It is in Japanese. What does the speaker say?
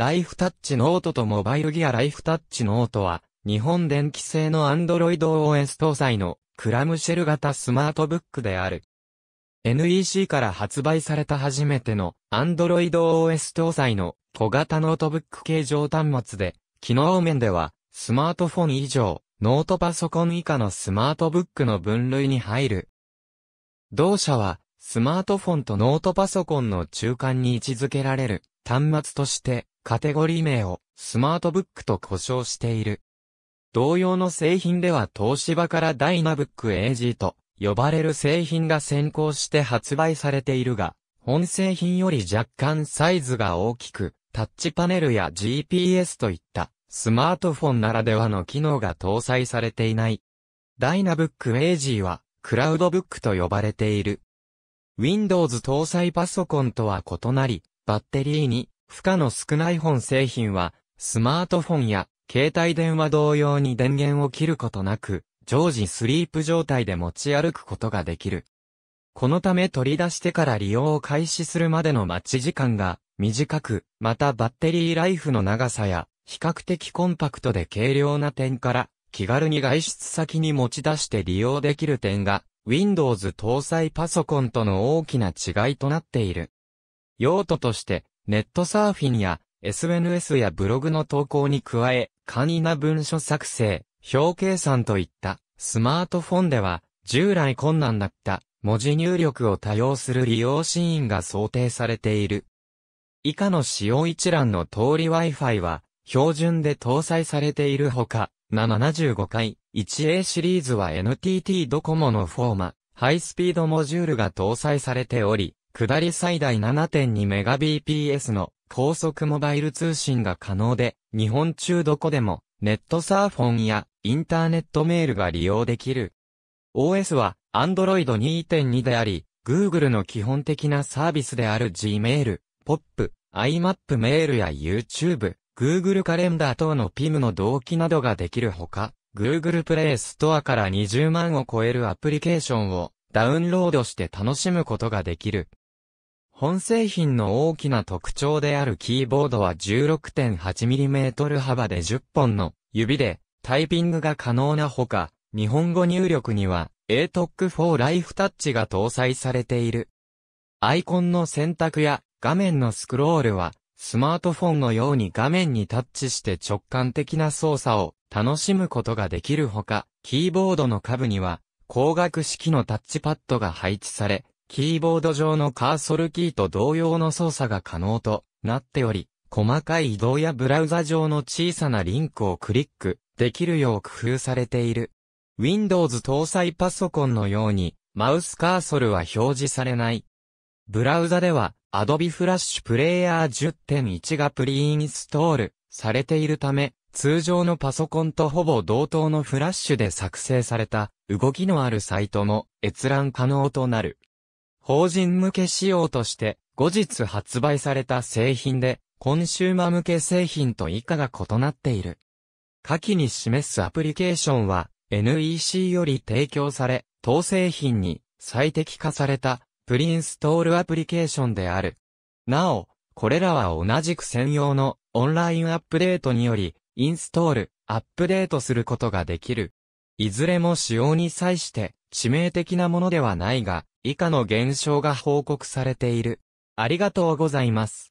ライフタッチノートとモバイルギアライフタッチノートは、日本電気製の Android OS 搭載のクラムシェル型スマートブックである。NEC から発売された初めての Android OS 搭載の小型ノートブック形状端末で、機能面ではスマートフォン以上、ノートパソコン以下のスマートブックの分類に入る。同社は、スマートフォンとノートパソコンの中間に位置づけられる端末として、カテゴリー名をスマートブックと呼称している。同様の製品では東芝からダイナブック AG と呼ばれる製品が先行して発売されているが、本製品より若干サイズが大きく、タッチパネルや GPS といったスマートフォンならではの機能が搭載されていない。ダイナブック AG はクラウドブックと呼ばれている。Windows 搭載パソコンとは異なり、バッテリーに負荷の少ない本製品は、スマートフォンや携帯電話同様に電源を切ることなく、常時スリープ状態で持ち歩くことができる。このため取り出してから利用を開始するまでの待ち時間が短く、またバッテリーライフの長さや比較的コンパクトで軽量な点から気軽に外出先に持ち出して利用できる点が Windows 搭載パソコンとの大きな違いとなっている。用途としてネットサーフィンや SNS やブログの投稿に加え、簡易な文書作成、表計算といったスマートフォンでは従来困難だった文字入力を多用する利用シーンが想定されている。以下の使用一覧の通り Wi-Fi は標準で搭載されているほか、75回 1A シリーズは NTT ドコモのフォーマ、ハイスピードモジュールが搭載されており、下り最大 7.2Mbps の高速モバイル通信が可能で、日本中どこでもネットサーフォンやインターネットメールが利用できる。OS は Android 2.2であり、Google の基本的なサービスである Gmail、POP、iMap メールや YouTube、Google カレンダー等の PIM の同期などができるほか、Google Play Store から20万を超えるアプリケーションをダウンロードして楽しむことができる。本製品の大きな特徴であるキーボードは 16.8mm 幅で10本の指でタイピングが可能なほか、日本語入力には ATOC4 ライフタッチが搭載されている。アイコンの選択や画面のスクロールはスマートフォンのように画面にタッチして直感的な操作を楽しむことができるほか、キーボードの下部には光学式のタッチパッドが配置され、キーボード上のカーソルキーと同様の操作が可能となっており、細かい移動やブラウザ上の小さなリンクをクリックできるよう工夫されている。Windows 搭載パソコンのように、マウスカーソルは表示されない。ブラウザでは Adobe Flash Player 10.1がプリインストールされているため、通常のパソコンとほぼ同等のフラッシュで作成された動きのあるサイトも閲覧可能となる。法人向け仕様として、後日発売された製品で、コンシューマ向け製品と以下が異なっている。下記に示すアプリケーションは、NEC より提供され、当製品に最適化されたプリンストールアプリケーションである。なお、これらは同じく専用のオンラインアップデートにより、インストール、アップデートすることができる。いずれも使用に際して致命的なものではないが、以下の現象が報告されている。ありがとうございます。